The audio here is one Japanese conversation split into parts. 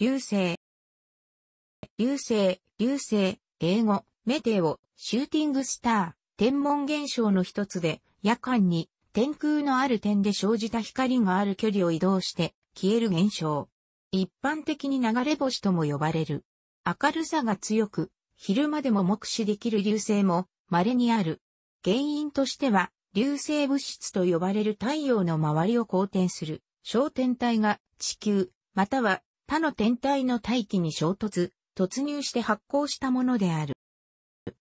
流星。流星、流星、英語、メテオ、シューティングスター、天文現象の一つで、夜間に天空のある点で生じた光がある距離を移動して消える現象。一般的に流れ星とも呼ばれる。明るさが強く、昼間でも目視できる流星も稀にある。原因としては、流星物質と呼ばれる太陽の周りを公転する小天体が地球、または他の天体の大気に衝突、突入して発光したものである。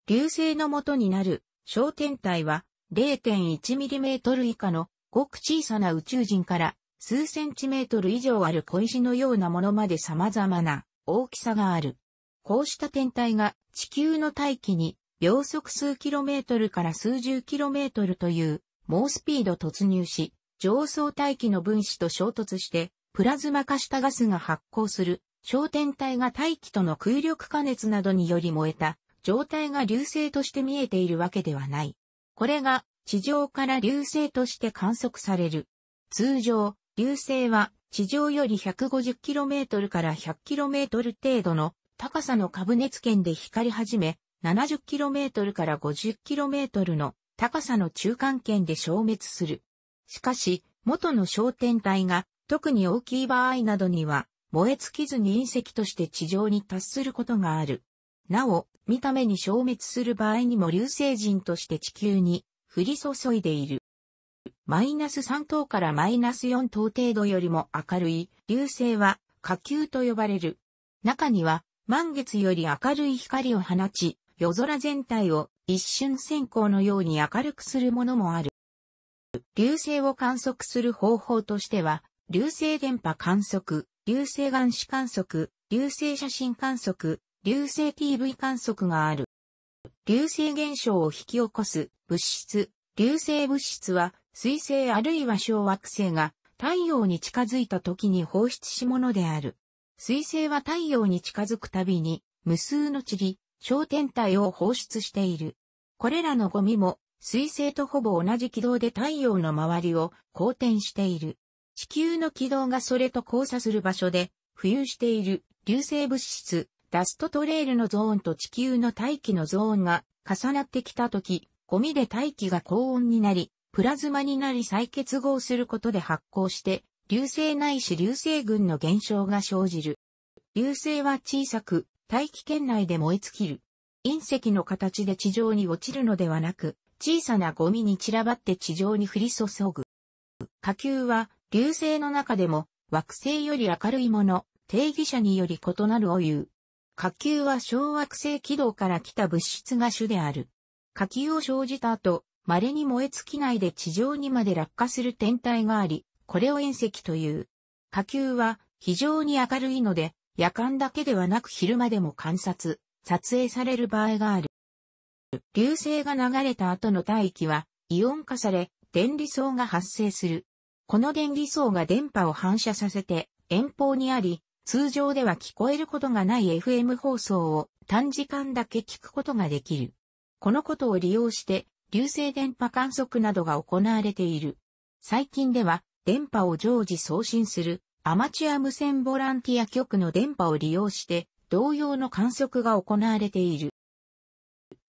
流星の元になる小天体は 0.1mm 以下のごく小さな宇宙人から数センチメートル以上ある小石のようなものまで様々な大きさがある。こうした天体が地球の大気に秒速数キロメートルから数十キロメートルという猛スピード突入し、上層大気の分子と衝突してプラズマ化したガスが発光する、焦点体が大気との空力加熱などにより燃えた、状態が流星として見えているわけではない。これが地上から流星として観測される。通常、流星は地上より 150km から 100km 程度の高さの株熱圏で光り始め、70km から 50km の高さの中間圏で消滅する。しかし、元の焦点体が特に大きい場合などには、燃え尽きずに隕石として地上に達することがある。なお、見た目に消滅する場合にも流星人として地球に降り注いでいる。マイナス3等からマイナス4等程度よりも明るい流星は火球と呼ばれる。中には満月より明るい光を放ち、夜空全体を一瞬閃光のように明るくするものもある。流星を観測する方法としては、流星電波観測、流星眼視観測、流星写真観測、流星 TV 観測がある。流星現象を引き起こす物質、流星物質は水星あるいは小惑星が太陽に近づいた時に放出しものである。水星は太陽に近づくたびに無数の塵、小天体を放出している。これらのゴミも水星とほぼ同じ軌道で太陽の周りを公転している。地球の軌道がそれと交差する場所で浮遊している流星物質、ダストトレイルのゾーンと地球の大気のゾーンが重なってきたとき、ゴミで大気が高温になり、プラズマになり再結合することで発光して、流星ないし流星群の現象が生じる。流星は小さく、大気圏内で燃え尽きる。隕石の形で地上に落ちるのではなく、小さなゴミに散らばって地上に降り注ぐ。火球は流星の中でも惑星より明るいもの、定義者により異なるを言う。火球は小惑星軌道から来た物質が主である。火球を生じた後、稀に燃え尽きないで地上にまで落下する天体があり、これを遠赤という。火球は非常に明るいので、夜間だけではなく昼間でも観察、撮影される場合がある。流星が流れた後の大気はイオン化され、電離層が発生する。この電離層が電波を反射させて遠方にあり、通常では聞こえることがない FM 放送を短時間だけ聞くことができる。このことを利用して流星電波観測などが行われている。最近では電波を常時送信するアマチュア無線ボランティア局の電波を利用して同様の観測が行われている。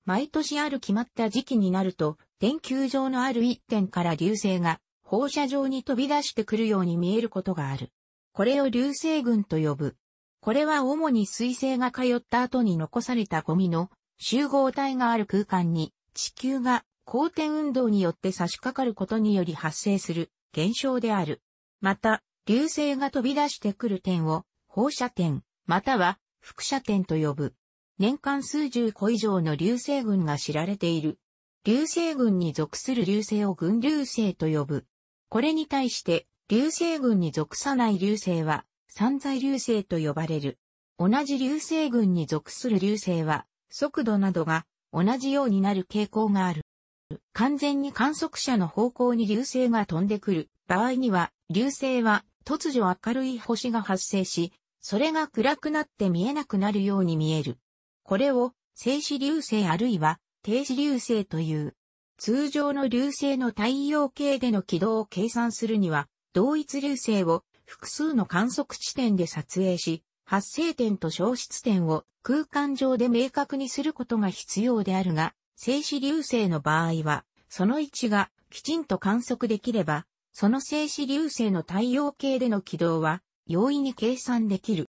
毎年ある決まった時期になると、天球上のある一点から流星が放射状に飛び出してくるように見えることがある。これを流星群と呼ぶ。これは主に水星が通った後に残されたゴミの集合体がある空間に地球が公転運動によって差し掛かることにより発生する現象である。また、流星が飛び出してくる点を放射点、または副射点と呼ぶ。年間数十個以上の流星群が知られている。流星群に属する流星を群流星と呼ぶ。これに対して、流星群に属さない流星は、散在流星と呼ばれる。同じ流星群に属する流星は、速度などが同じようになる傾向がある。完全に観測者の方向に流星が飛んでくる場合には、流星は突如明るい星が発生し、それが暗くなって見えなくなるように見える。これを静止流星あるいは停止流星という。通常の流星の太陽系での軌道を計算するには、同一流星を複数の観測地点で撮影し、発生点と消失点を空間上で明確にすることが必要であるが、静止流星の場合は、その位置がきちんと観測できれば、その静止流星の太陽系での軌道は容易に計算できる。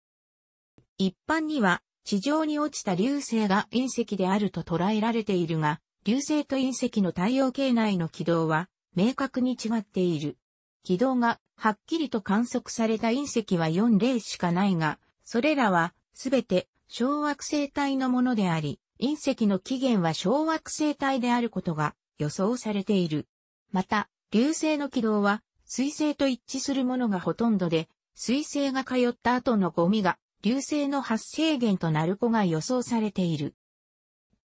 一般には地上に落ちた流星が隕石であると捉えられているが、流星と隕石の太陽系内の軌道は明確に違っている。軌道がはっきりと観測された隕石は4例しかないが、それらはすべて小惑星帯のものであり、隕石の起源は小惑星帯であることが予想されている。また、流星の軌道は水星と一致するものがほとんどで、水星が通った後のゴミが流星の発生源となる子が予想されている。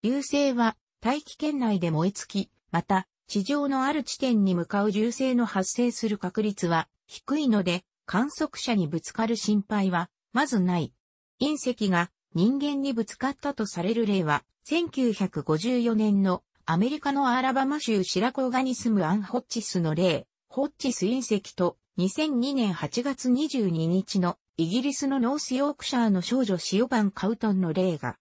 流星は大気圏内で燃え尽き、また、地上のある地点に向かう銃声の発生する確率は低いので、観測者にぶつかる心配は、まずない。隕石が人間にぶつかったとされる例は、1954年のアメリカのアラバマ州シラコガに住むアン・ホッチスの例、ホッチス隕石と2002年8月22日のイギリスのノースヨークシャーの少女シオバン・カウトンの例が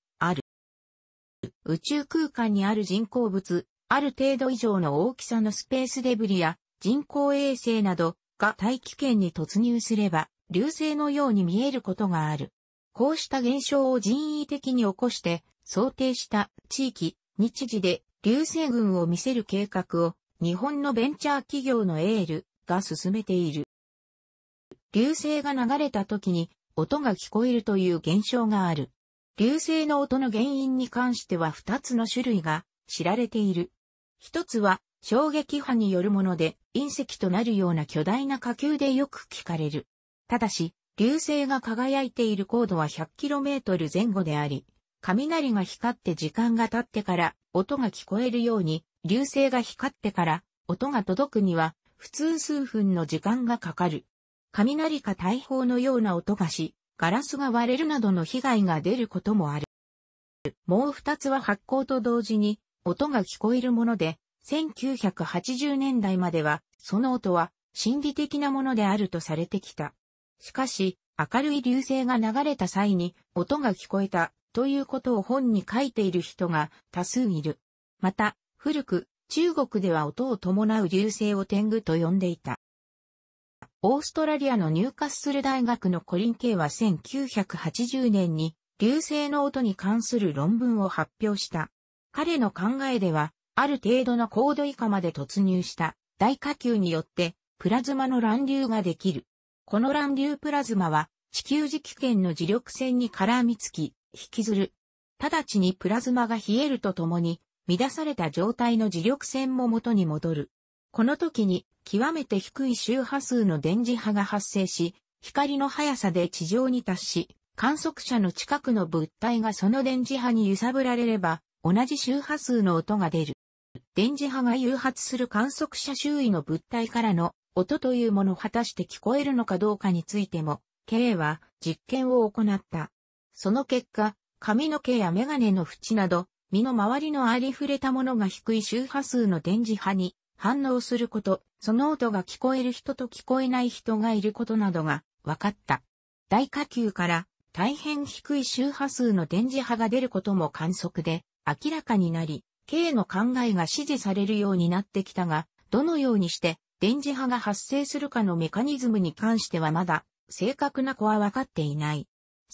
宇宙空間にある人工物、ある程度以上の大きさのスペースデブリや人工衛星などが大気圏に突入すれば流星のように見えることがある。こうした現象を人為的に起こして想定した地域、日時で流星群を見せる計画を日本のベンチャー企業のエールが進めている。流星が流れた時に音が聞こえるという現象がある。流星の音の原因に関しては2つの種類が知られている。一つは衝撃波によるもので隕石となるような巨大な火球でよく聞かれる。ただし、流星が輝いている高度は 100km 前後であり、雷が光って時間が経ってから音が聞こえるように、流星が光ってから音が届くには普通数分の時間がかかる。雷か大砲のような音がし、ガラスが割れるなどの被害が出ることもある。もう二つは発光と同時に音が聞こえるもので、1980年代まではその音は心理的なものであるとされてきた。しかし、明るい流星が流れた際に音が聞こえたということを本に書いている人が多数いる。また、古く、中国では音を伴う流星を天狗と呼んでいた。オーストラリアのニューカッスル大学のコリン・ケイは1980年に流星の音に関する論文を発表した。彼の考えでは、ある程度の高度以下まで突入した大火球によってプラズマの乱流ができる。この乱流プラズマは地球磁気圏の磁力線に絡みつき、引きずる。直ちにプラズマが冷えるとともに、乱された状態の磁力線も元に戻る。この時に極めて低い周波数の電磁波が発生し、光の速さで地上に達し、観測者の近くの物体がその電磁波に揺さぶられれば、同じ周波数の音が出る。電磁波が誘発する観測者周囲の物体からの音というものを果たして聞こえるのかどうかについても、K は実験を行った。その結果、髪の毛やメガネの縁など、身の周りのありふれたものが低い周波数の電磁波に反応すること、その音が聞こえる人と聞こえない人がいることなどが分かった。大火球から大変低い周波数の電磁波が出ることも観測で明らかになり、K の考えが支持されるようになってきたが、どのようにして電磁波が発生するかのメカニズムに関してはまだ正確な子は分かっていない。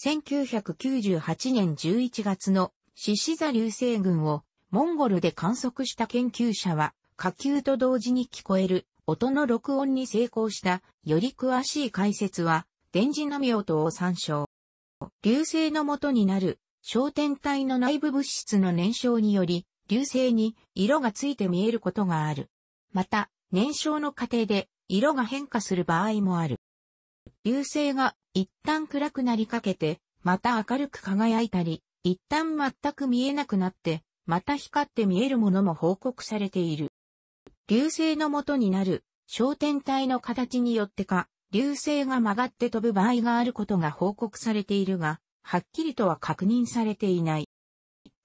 1998年11月の獅子座流星群をモンゴルで観測した研究者は火球と同時に聞こえる音の録音に成功した、より詳しい解説は、電磁波音を参照。流星の元になる、焦点体の内部物質の燃焼により、流星に色がついて見えることがある。また、燃焼の過程で色が変化する場合もある。流星が一旦暗くなりかけて、また明るく輝いたり、一旦全く見えなくなって、また光って見えるものも報告されている。流星の元になる、焦点体の形によってか、流星が曲がって飛ぶ場合があることが報告されているが、はっきりとは確認されていない。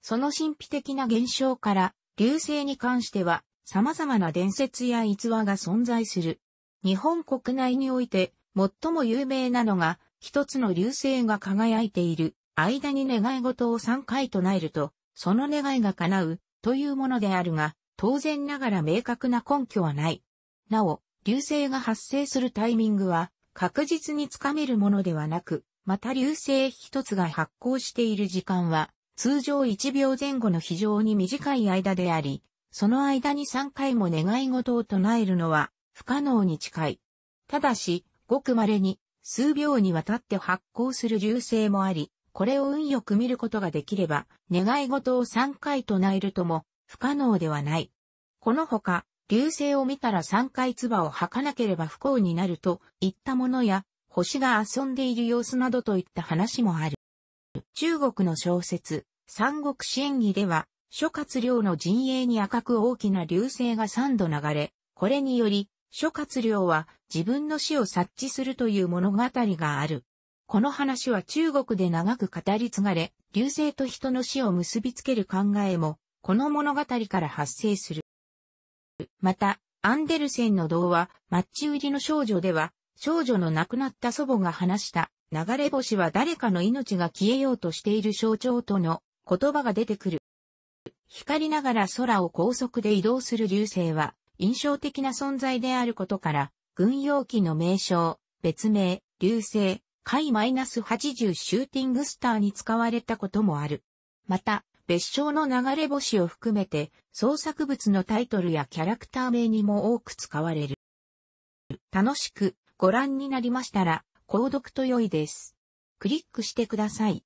その神秘的な現象から、流星に関しては、様々な伝説や逸話が存在する。日本国内において、最も有名なのが、一つの流星が輝いている、間に願い事を3回唱えると、その願いが叶う、というものであるが、当然ながら明確な根拠はない。なお、流星が発生するタイミングは確実につかめるものではなく、また流星一つが発光している時間は通常1秒前後の非常に短い間であり、その間に3回も願い事を唱えるのは不可能に近い。ただし、ごく稀に数秒にわたって発光する流星もあり、これを運よく見ることができれば、願い事を3回唱えるとも不可能ではない。このほか、流星を見たら3回唾を吐かなければ不幸になるといったものや、星が遊んでいる様子などといった話もある。中国の小説、三国志演義では、諸葛亮の陣営に赤く大きな流星が3度流れ、これにより、諸葛亮は自分の死を察知するという物語がある。この話は中国で長く語り継がれ、流星と人の死を結びつける考えもこの物語から発生する。また、アンデルセンの童話、マッチ売りの少女では、少女の亡くなった祖母が話した、流れ星は誰かの命が消えようとしている象徴との言葉が出てくる。光りながら空を高速で移動する流星は、印象的な存在であることから、軍用機の名称、別名、流星、回 -80 シューティングスターに使われたこともある。また、別称の流れ星を含めて、創作物のタイトルやキャラクター名にも多く使われる。楽しくご覧になりましたら、購読と良いです。クリックしてください。